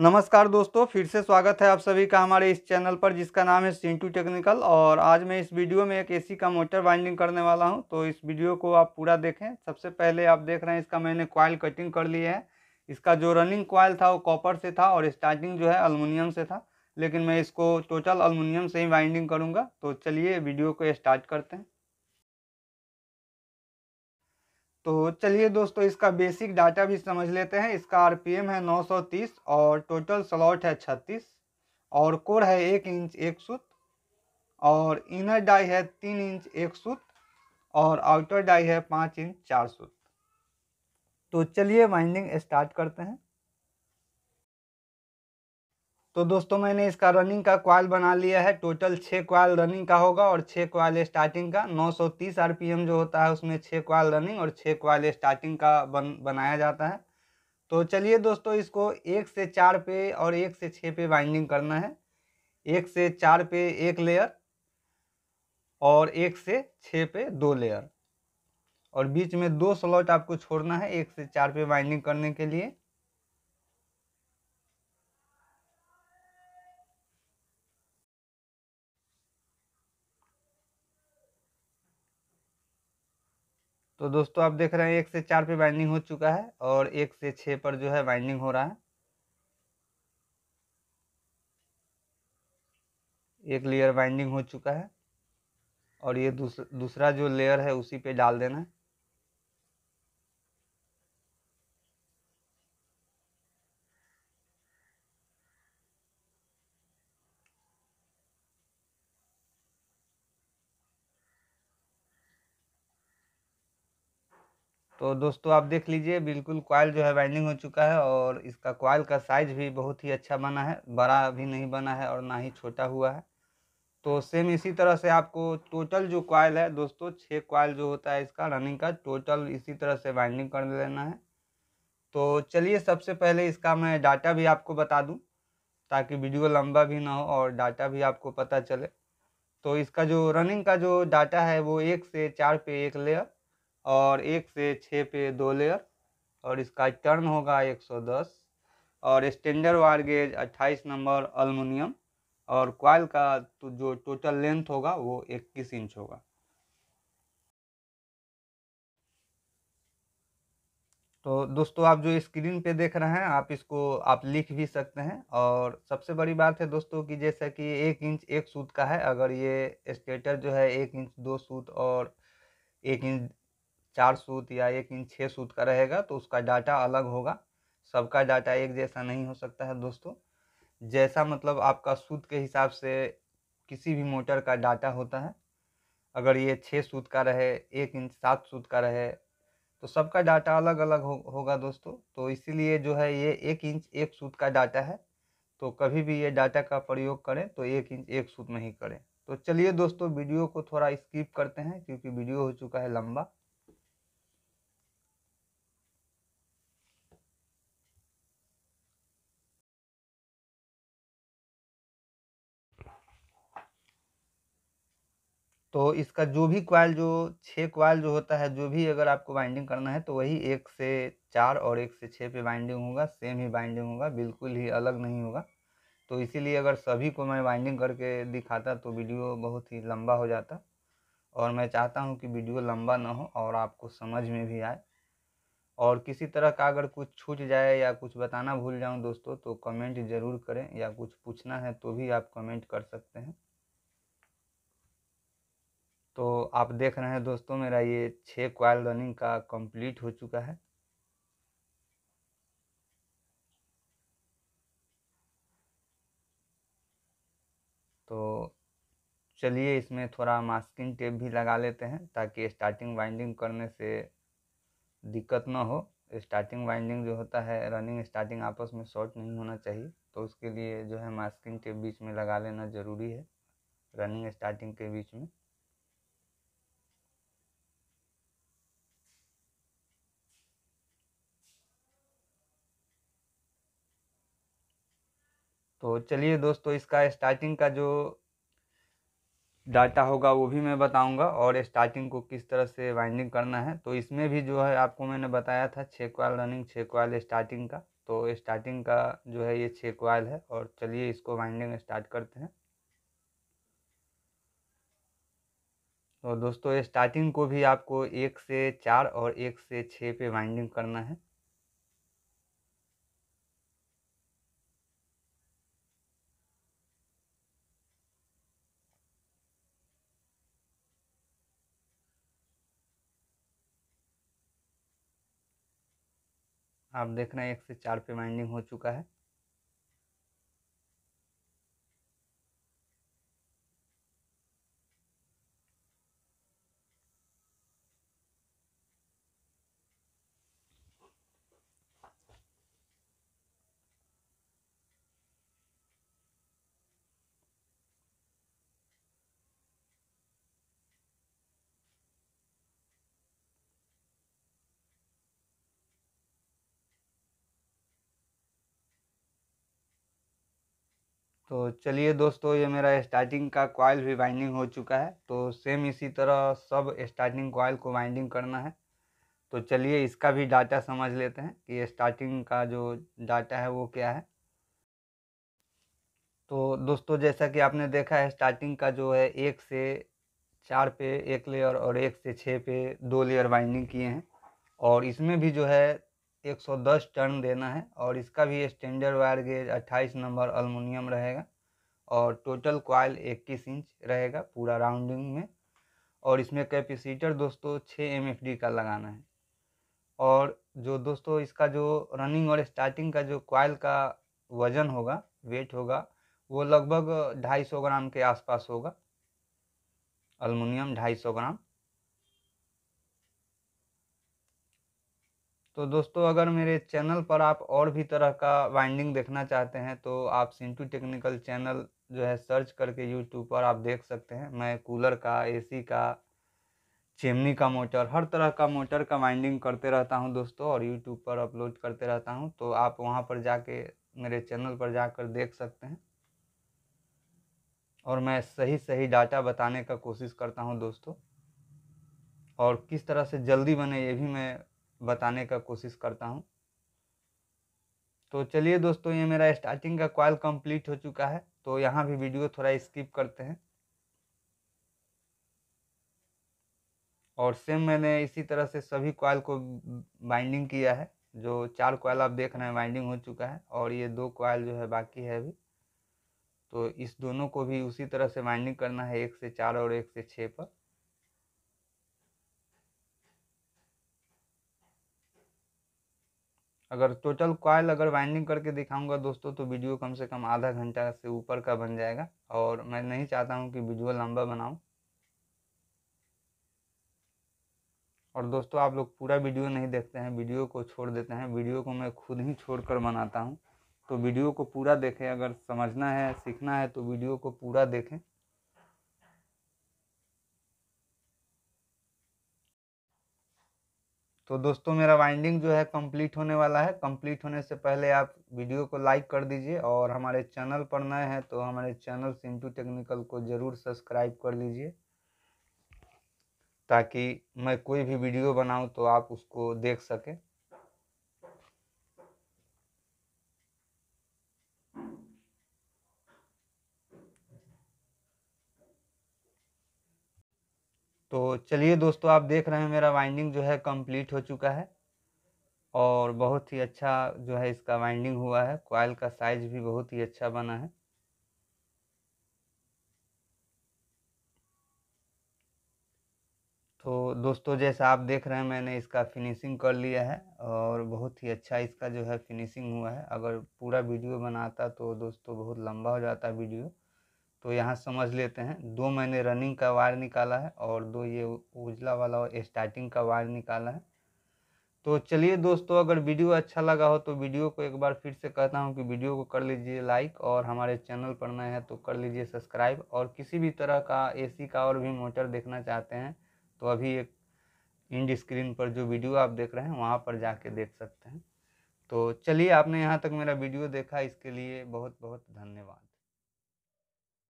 नमस्कार दोस्तों फिर से स्वागत है आप सभी का हमारे इस चैनल पर जिसका नाम है सिंटू टेक्निकल और आज मैं इस वीडियो में एक एसी का मोटर वाइंडिंग करने वाला हूं तो इस वीडियो को आप पूरा देखें सबसे पहले आप देख रहे हैं इसका मैंने कॉयल कटिंग कर ली है इसका जो रनिंग कॉयल था वो कॉपर से था और स्टार्टिंग जो है अलमुनियम से था लेकिन मैं इसको टोटल अलमुनियम से ही वाइंडिंग करूँगा तो चलिए वीडियो को स्टार्ट करते हैं तो चलिए दोस्तों इसका बेसिक डाटा भी समझ लेते हैं इसका आरपीएम है 930 और टोटल स्लॉट है 36 और कोर है एक इंच एक सूत और इनर डाई है तीन इंच एक सूत और आउटर डाई है पाँच इंच चार सूत तो चलिए वाइंडिंग स्टार्ट करते हैं तो दोस्तों मैंने इसका रनिंग का क्वाल बना लिया है टोटल छः क्वाल रनिंग का होगा और छः क्वाल स्टार्टिंग का 930 सौ जो होता है उसमें छः क्वाल रनिंग और छः क्वाल स्टार्टिंग का बन बनाया जाता है तो चलिए दोस्तों इसको एक से चार पे और एक से छः पे बाइंडिंग करना है एक से चार पे एक लेयर और एक से छः पे दो लेयर और बीच में दो स्लॉट आपको छोड़ना है एक से चार पे बाइंडिंग करने के लिए तो दोस्तों आप देख रहे हैं एक से चार पे बाइंडिंग हो चुका है और एक से छः पर जो है बाइंडिंग हो रहा है एक लेयर बाइंडिंग हो चुका है और ये दूसरा दूसरा जो लेयर है उसी पे डाल देना है तो दोस्तों आप देख लीजिए बिल्कुल कॉयल जो है वाइंडिंग हो चुका है और इसका कॉयल का साइज भी बहुत ही अच्छा बना है बड़ा भी नहीं बना है और ना ही छोटा हुआ है तो सेम इसी तरह से आपको टोटल जो कॉयल है दोस्तों छः कॉयल जो होता है इसका रनिंग का टोटल इसी तरह से वाइंडिंग कर लेना है तो चलिए सबसे पहले इसका मैं डाटा भी आपको बता दूँ ताकि वीडियो लंबा भी ना हो और डाटा भी आपको पता चले तो इसका जो रनिंग का जो डाटा है वो एक से चार पे एक लेयर और एक से छः पे दो लेयर और इसका टर्न होगा 110 और standard wire gauge 28 number aluminium और क्वाइल का तो जो टोटल लेंथ होगा वो 21 इंच होगा तो दोस्तों आप जो स्क्रीन पे देख रहे हैं आप इसको आप लिख भी सकते हैं और सबसे बड़ी बात है दोस्तों कि जैसा कि एक इंच एक सूत का है अगर ये स्टेटर जो है एक इंच दो सूत और एक इंच चार सूत या एक इंच छः सूत का रहेगा तो उसका डाटा अलग होगा सबका डाटा एक जैसा नहीं हो सकता है दोस्तों जैसा मतलब आपका सूत के हिसाब से किसी भी मोटर का डाटा होता है अगर ये छः सूत का रहे एक इंच सात सूत का रहे तो सबका डाटा अलग अलग हो, होगा दोस्तों तो इसीलिए जो है ये एक इंच एक सूत का डाटा है तो कभी भी ये डाटा का प्रयोग करें तो एक इंच एक सूत में ही करें तो चलिए दोस्तों वीडियो को थोड़ा स्किप करते हैं क्योंकि वीडियो हो चुका है लंबा तो इसका जो भी क्वाइल जो छः क्वाइल जो होता है जो भी अगर आपको बाइंडिंग करना है तो वही एक से चार और एक से छः पे बाइंडिंग होगा सेम ही बाइंडिंग होगा बिल्कुल ही अलग नहीं होगा तो इसीलिए अगर सभी को मैं बाइंडिंग करके दिखाता तो वीडियो बहुत ही लंबा हो जाता और मैं चाहता हूँ कि वीडियो लंबा ना हो और आपको समझ में भी आए और किसी तरह का अगर कुछ छूट जाए या कुछ बताना भूल जाऊँ दोस्तों तो कमेंट ज़रूर करें या कुछ पूछना है तो भी आप कमेंट कर सकते हैं तो आप देख रहे हैं दोस्तों मेरा ये छः क्वाइल रनिंग का कंप्लीट हो चुका है तो चलिए इसमें थोड़ा मास्किंग टेप भी लगा लेते हैं ताकि स्टार्टिंग वाइंडिंग करने से दिक्कत ना हो स्टार्टिंग वाइंडिंग जो होता है रनिंग स्टार्टिंग आपस में शॉर्ट नहीं होना चाहिए तो उसके लिए जो है मास्किंग टेप बीच में लगा लेना ज़रूरी है रनिंग स्टार्टिंग के बीच में तो चलिए दोस्तों इसका स्टार्टिंग का जो डाटा होगा वो भी मैं बताऊंगा और स्टार्टिंग को किस तरह से वाइंडिंग करना है तो इसमें भी जो है आपको मैंने बताया था छः क्वाल रनिंग छः क्वाल स्टार्टिंग का तो स्टार्टिंग का जो है ये छः क्वाल है और चलिए इसको वाइंडिंग स्टार्ट करते हैं तो दोस्तों स्टार्टिंग को भी आपको एक से चार और एक से छः पे वाइंडिंग करना है आप देख रहे हैं एक से चार पे बाइंडिंग हो चुका है तो चलिए दोस्तों ये मेरा स्टार्टिंग का कॉयल भी वाइंडिंग हो चुका है तो सेम इसी तरह सब स्टार्टिंग कॉयल को वाइंडिंग करना है तो चलिए इसका भी डाटा समझ लेते हैं कि स्टार्टिंग का जो डाटा है वो क्या है तो दोस्तों जैसा कि आपने देखा है स्टार्टिंग का जो है एक से चार पे एक लेयर और एक से छः पे दो लेयर वाइंडिंग किए हैं और इसमें भी जो है 110 टन देना है और इसका भी standard wire gauge 28 number aluminium रहेगा और टोटल कॉयल 21 इंच रहेगा पूरा राउंडिंग में और इसमें कैपेसिटर दोस्तों 6 एम का लगाना है और जो दोस्तों इसका जो रनिंग और स्टार्टिंग का जो कॉयल का वज़न होगा वेट होगा वो लगभग 250 ग्राम के आसपास होगा अलमुनियम 250 ग्राम तो दोस्तों अगर मेरे चैनल पर आप और भी तरह का वाइंडिंग देखना चाहते हैं तो आप सिंटू टेक्निकल चैनल जो है सर्च करके यूट्यूब पर आप देख सकते हैं मैं कूलर का एसी का चिमनी का मोटर हर तरह का मोटर का वाइंडिंग करते रहता हूं दोस्तों और यूट्यूब पर अपलोड करते रहता हूं तो आप वहां पर जाके मेरे चैनल पर जाकर देख सकते हैं और मैं सही सही डाटा बताने का कोशिश करता हूं दोस्तों और किस तरह से जल्दी बने ये भी मैं बताने का कोशिश करता हूँ तो चलिए दोस्तों ये मेरा स्टार्टिंग का कॉल कंप्लीट हो चुका है तो यहाँ भी वीडियो थोड़ा स्किप करते हैं और सेम मैंने इसी तरह से सभी कॉल को बाइंडिंग किया है जो चार कॉल आप देख रहे हैं बाइंडिंग हो चुका है और ये दो कॉल जो है बाकी है अभी तो इस दोनों को भी उसी तरह से बाइंडिंग करना है एक से चार और एक से छः पर अगर टोटल तो कॉयल अगर वाइंडिंग करके दिखाऊंगा दोस्तों तो वीडियो कम से कम आधा घंटा से ऊपर का बन जाएगा और मैं नहीं चाहता हूँ कि वीडियो लंबा बनाऊं और दोस्तों आप लोग पूरा वीडियो नहीं देखते हैं वीडियो को छोड़ देते हैं वीडियो को मैं खुद ही छोड़ कर बनाता हूँ तो वीडियो को पूरा देखें अगर समझना है सीखना है तो वीडियो को पूरा देखें तो दोस्तों मेरा वाइंडिंग जो है कंप्लीट होने वाला है कंप्लीट होने से पहले आप वीडियो को लाइक कर दीजिए और हमारे चैनल पर नए हैं तो हमारे चैनल सिंटू टेक्निकल को ज़रूर सब्सक्राइब कर लीजिए ताकि मैं कोई भी वीडियो बनाऊं तो आप उसको देख सकें तो चलिए दोस्तों आप देख रहे हैं मेरा वाइंडिंग जो है कंप्लीट हो चुका है और बहुत ही अच्छा जो है इसका वाइंडिंग हुआ है कॉयल का साइज भी बहुत ही अच्छा बना है तो दोस्तों जैसा आप देख रहे हैं मैंने इसका फिनिशिंग कर लिया है और बहुत ही अच्छा इसका जो है फिनिशिंग हुआ है अगर पूरा वीडियो बनाता तो दोस्तों बहुत लंबा हो जाता वीडियो तो यहाँ समझ लेते हैं दो मैंने रनिंग का वायर निकाला है और दो ये उजला वाला और स्टार्टिंग का वायर निकाला है तो चलिए दोस्तों अगर वीडियो अच्छा लगा हो तो वीडियो को एक बार फिर से कहता हूँ कि वीडियो को कर लीजिए लाइक और हमारे चैनल पर नए हैं तो कर लीजिए सब्सक्राइब और किसी भी तरह का एसी का और भी मोटर देखना चाहते हैं तो अभी एक इंड स्क्रीन पर जो वीडियो आप देख रहे हैं वहाँ पर जाके देख सकते हैं तो चलिए आपने यहाँ तक मेरा वीडियो देखा इसके लिए बहुत बहुत धन्यवाद